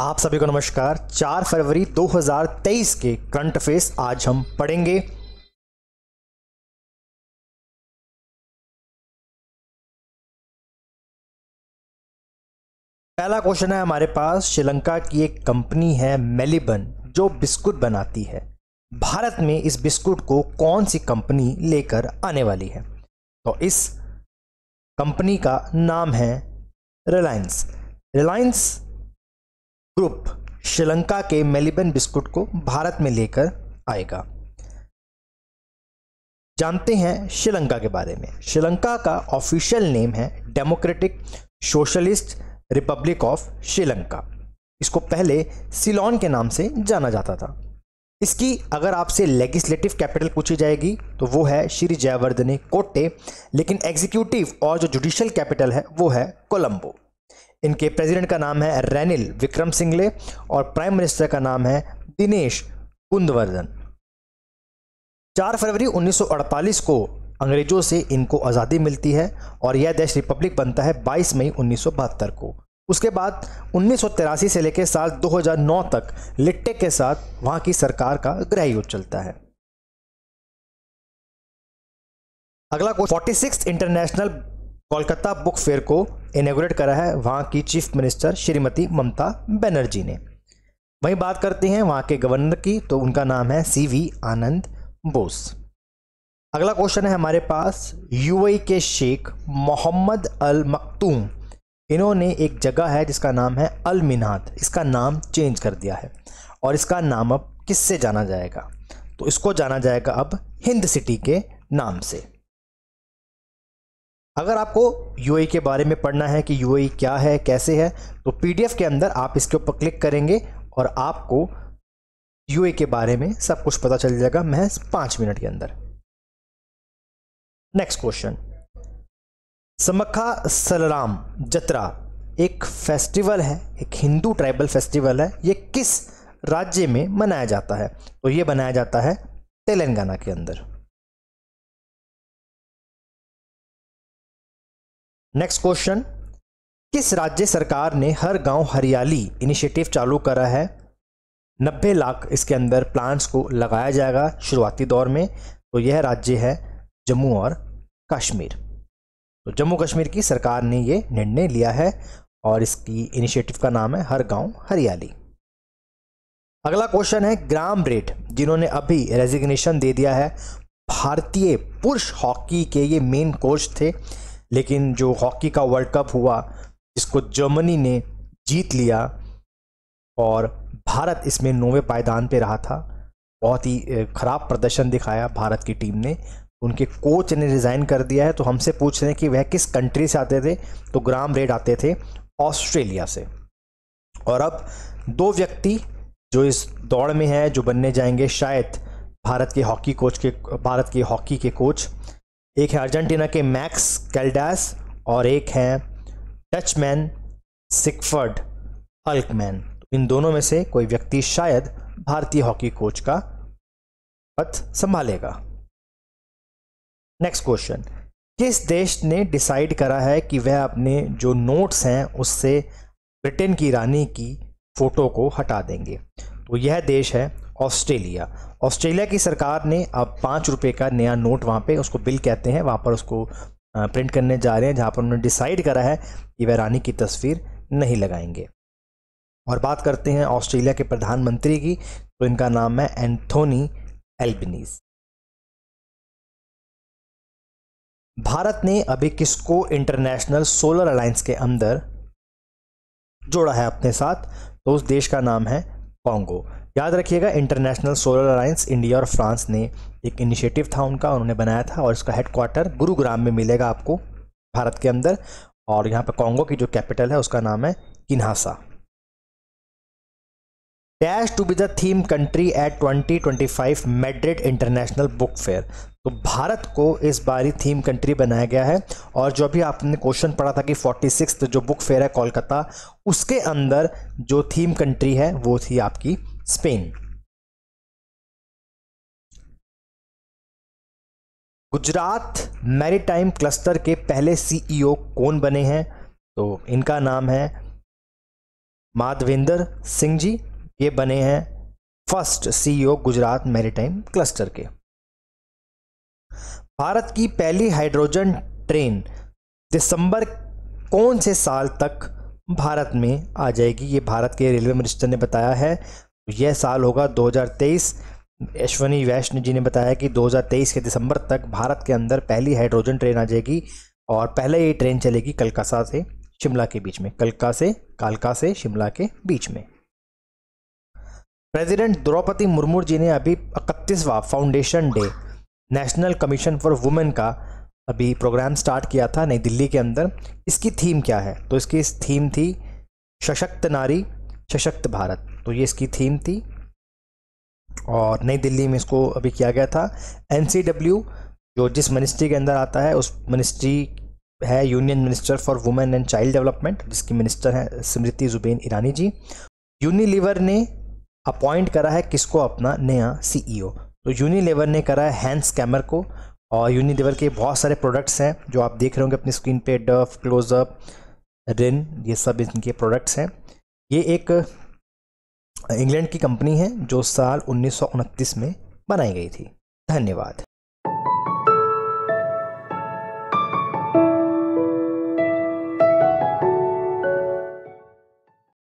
आप सभी को नमस्कार 4 फरवरी 2023 के करंट अफेयर्स आज हम पढ़ेंगे पहला क्वेश्चन है हमारे पास श्रीलंका की एक कंपनी है मेलिबन जो बिस्कुट बनाती है भारत में इस बिस्कुट को कौन सी कंपनी लेकर आने वाली है तो इस कंपनी का नाम है रिलायंस रिलायंस ग्रुप श्रीलंका के मेलिबन बिस्कुट को भारत में लेकर आएगा जानते हैं श्रीलंका के बारे में श्रीलंका का ऑफिशियल नेम है democratic socialist republic of Sri Lanka इसको पहले सिलोन के नाम से जाना जाता था इसकी अगर आपसे लेजिस्लेटिव कैपिटल पूछी जाएगी तो वो है श्री जयवर्धने कोटे लेकिन एग्जीक्यूटिव और जो जुडिशल कैपिटल है वो है कोलंबो इनके प्रेसिडेंट का नाम है रैनिल विक्रम सिंगले और प्राइम मिनिस्टर का नाम है दिनेश कुंदवर्धन चार फरवरी 1948 को अंग्रेजों से इनको आज़ादी मिलती है और यह देश रिपब्लिक बनता है 22 मई उन्नीस को उसके बाद उन्नीस से लेकर साल 2009 तक लिट्टे के साथ वहाँ की सरकार का गृह युद्ध चलता है अगला question forty international Kolkata book fair को इनोग्रेट करा है वहाँ की चीफ मिनिस्टर श्रीमती ममता बनर्जी ने वहीं बात करते हैं वहाँ के गवर्नर की तो उनका नाम है सी वी आनंद बोस अगला क्वेश्चन है हमारे पास यूएई e के शेख मोहम्मद अल मकतूम इन्होंने एक जगह है जिसका नाम है अल मिनात इसका नाम चेंज कर दिया है और इसका नाम अब किससे जाना जाएगा तो इसको जाना जाएगा अब हिंद सिटी के नाम से अगर आपको यू के बारे में पढ़ना है कि यू क्या है कैसे है तो पी के अंदर आप इसके ऊपर क्लिक करेंगे और आपको यू के बारे में सब कुछ पता चल जाएगा महज पाँच मिनट के अंदर नेक्स्ट क्वेश्चन समखा सलराम जत्रा एक फेस्टिवल है एक हिंदू ट्राइबल फेस्टिवल है ये किस राज्य में मनाया जाता है तो ये मनाया जाता है तेलंगाना के अंदर नेक्स्ट क्वेश्चन किस राज्य सरकार ने हर गांव हरियाली इनिशिएटिव चालू करा है 90 लाख इसके अंदर प्लांट्स को लगाया जाएगा शुरुआती दौर में तो यह राज्य है जम्मू और कश्मीर तो जम्मू कश्मीर की सरकार ने यह निर्णय लिया है और इसकी इनिशिएटिव का नाम है हर गांव हरियाली अगला क्वेश्चन है ग्राम रेट जिन्होंने अभी रेजिग्नेशन दे दिया है भारतीय पुरुष हॉकी के ये मेन कोच थे लेकिन जो हॉकी का वर्ल्ड कप हुआ जिसको जर्मनी ने जीत लिया और भारत इसमें नौवे पायदान पे रहा था बहुत ही ख़राब प्रदर्शन दिखाया भारत की टीम ने उनके कोच ने रिज़ाइन कर दिया है तो हमसे पूछ रहे हैं कि वह किस कंट्री से आते थे तो ग्राम रेड आते थे ऑस्ट्रेलिया से और अब दो व्यक्ति जो इस दौड़ में हैं जो बनने जाएंगे शायद भारत के हॉकी कोच के भारत के हॉकी के कोच एक है अर्जेंटीना के मैक्स कैलडास और एक है टचमैन सिकफर्ड अल्कमैन इन दोनों में से कोई व्यक्ति शायद भारतीय हॉकी कोच का पद संभालेगा नेक्स्ट क्वेश्चन किस देश ने डिसाइड करा है कि वह अपने जो नोट्स हैं उससे ब्रिटेन की रानी की फोटो को हटा देंगे तो यह देश है ऑस्ट्रेलिया ऑस्ट्रेलिया की सरकार ने अब पाँच रुपये का नया नोट वहाँ पे उसको बिल कहते हैं वहाँ पर उसको प्रिंट करने जा रहे हैं जहाँ पर उन्होंने डिसाइड करा है कि वह रानी की तस्वीर नहीं लगाएंगे और बात करते हैं ऑस्ट्रेलिया के प्रधानमंत्री की तो इनका नाम है एंथोनी एल्बनीस भारत ने अभी किसको इंटरनेशनल सोलर अलायंस के अंदर जोड़ा है अपने साथ तो उस देश का नाम है कॉन्गो याद रखिएगा इंटरनेशनल सोलर अलायंस इंडिया और फ्रांस ने एक इनिशिएटिव था उनका उन्होंने बनाया था और इसका हेडक्वार्टर गुरुग्राम में मिलेगा आपको भारत के अंदर और यहाँ पर कॉन्गो की जो कैपिटल है उसका नाम है Kinshasa dash to be the theme country at 2025 Madrid International Book Fair तो भारत को इस बारी थीम कंट्री बनाया गया है और जो भी आपने क्वेश्चन पढ़ा था कि सिक्स जो बुक फेयर है कोलकाता उसके अंदर जो थीम कंट्री है वो थी आपकी स्पेन गुजरात मैरीटाइम क्लस्टर के पहले सीईओ e कौन बने हैं तो इनका नाम है माधवेंद्र सिंह जी ये बने हैं first CEO Gujarat Maritime Cluster के भारत की पहली हाइड्रोजन ट्रेन दिसंबर कौन से साल तक भारत में आ जाएगी ये भारत के रेलवे मिनिस्टर ने बताया है यह साल होगा 2023 अश्वनी वैष्णव जी ने बताया कि 2023 के दिसंबर तक भारत के अंदर पहली हाइड्रोजन ट्रेन आ जाएगी और पहले ये ट्रेन चलेगी कलकासा से शिमला के बीच में कलका से कालका से शिमला के बीच में प्रेसिडेंट द्रौपदी मुर्मू जी ने अभी इकतीसवां foundation day National Commission for Women का अभी प्रोग्राम स्टार्ट किया था नई दिल्ली के अंदर इसकी थीम क्या है तो इसकी इस थीम थी सशक्त नारी सशक्त भारत तो ये इसकी थीम थी और नई दिल्ली में इसको अभी किया गया था एन जो जिस मिनिस्ट्री के अंदर आता है उस मिनिस्ट्री है Union Minister for Women and Child Development जिसकी मिनिस्टर हैं स्मृति जुबेन ईरानी जी यूनिलीवर ने अपॉइंट करा है किसको अपना नया सीईओ e तो यूनिलेवर ने करा है हैंस कैमर को और यूनिलेवर के बहुत सारे प्रोडक्ट्स हैं जो आप देख रहे होंगे अपनी स्क्रीन पे डफ क्लोजअप रिन ये सब इनके प्रोडक्ट्स हैं ये एक इंग्लैंड की कंपनी है जो साल उन्नीस में बनाई गई थी धन्यवाद